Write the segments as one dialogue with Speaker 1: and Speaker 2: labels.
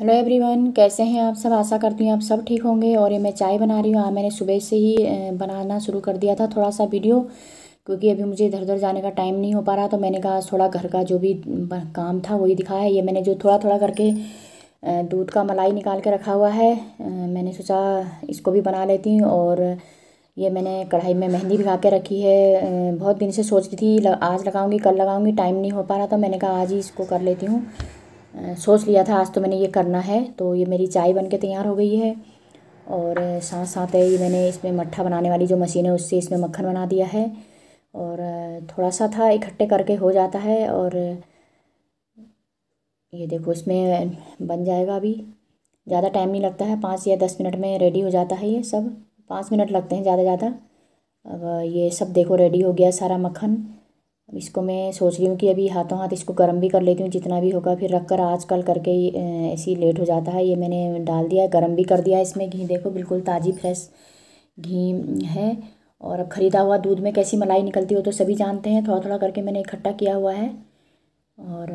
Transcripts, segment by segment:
Speaker 1: hello everyone कैसे हैं आप सब आशा करती हूँ आप सब ठीक होंगे और ये मैं चाय बना रही हूँ हाँ मैंने सुबह से ही बनाना शुरू कर दिया था थोड़ा सा वीडियो क्योंकि अभी मुझे इधर उधर जाने का टाइम नहीं हो पा रहा तो मैंने कहा थोड़ा घर का जो भी काम था वही दिखाया है ये मैंने जो थोड़ा थोड़ा करके दूध का मलाई निकाल के रखा हुआ है मैंने सोचा इसको भी बना लेती हूँ और ये मैंने कढ़ाई में मेहंदी भिगा के रखी है बहुत दिन से सोचती थी आज लगाऊंगी कल लगाऊँगी टाइम नहीं हो पा रहा तो मैंने कहा आज ही इसको कर लेती हूँ सोच लिया था आज तो मैंने ये करना है तो ये मेरी चाय बन के तैयार हो गई है और साथ साथ है ये मैंने इसमें मट्ठा बनाने वाली जो मशीन है उससे इसमें मक्खन बना दिया है और थोड़ा सा था इकट्ठे करके हो जाता है और ये देखो इसमें बन जाएगा अभी ज़्यादा टाइम नहीं लगता है पाँच या दस मिनट में रेडी हो जाता है ये सब पाँच मिनट लगते हैं ज़्यादा ज़्यादा अब ये सब देखो रेडी हो गया सारा मक्खन अब इसको मैं सोच रही हूँ कि अभी हाथों हाथ इसको गर्म भी कर लेती हूँ जितना भी होगा फिर रख कर आज कल करके ऐसे ही लेट हो जाता है ये मैंने डाल दिया गर्म भी कर दिया इसमें घी देखो बिल्कुल ताज़ी फ्रेश घी है और अब ख़रीदा हुआ दूध में कैसी मलाई निकलती हो तो सभी जानते हैं थोड़ा थोड़ा करके मैंने इकट्ठा किया हुआ है और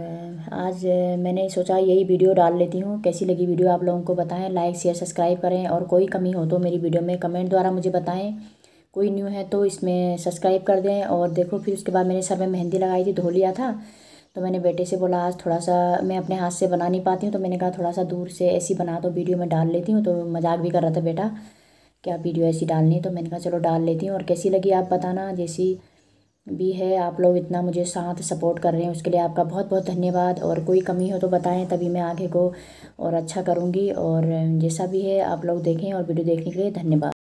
Speaker 1: आज मैंने सोचा यही वीडियो डाल लेती हूँ कैसी लगी वीडियो आप लोगों को बताएं लाइक शेयर सब्सक्राइब करें और कोई कमी हो तो मेरी वीडियो में कमेंट द्वारा मुझे बताएं कोई न्यू है तो इसमें सब्सक्राइब कर दें और देखो फिर उसके बाद मैंने सर में मेहंदी लगाई थी धो लिया था तो मैंने बेटे से बोला आज थोड़ा सा मैं अपने हाथ से बना नहीं पाती हूँ तो मैंने कहा थोड़ा सा दूर से ऐसी बना दो तो वीडियो में डाल लेती हूँ तो मजाक भी कर रहा था बेटा क्या वीडियो ऐसी डालनी है तो मैंने कहा चलो डाल लेती हूँ और कैसी लगी आप बताना जैसी भी है आप लोग इतना मुझे साथ सपोर्ट कर रहे हैं उसके लिए आपका बहुत बहुत धन्यवाद और कोई कमी हो तो बताएं तभी मैं आगे को और अच्छा करूँगी और जैसा भी है आप लोग देखें और वीडियो देखने के लिए धन्यवाद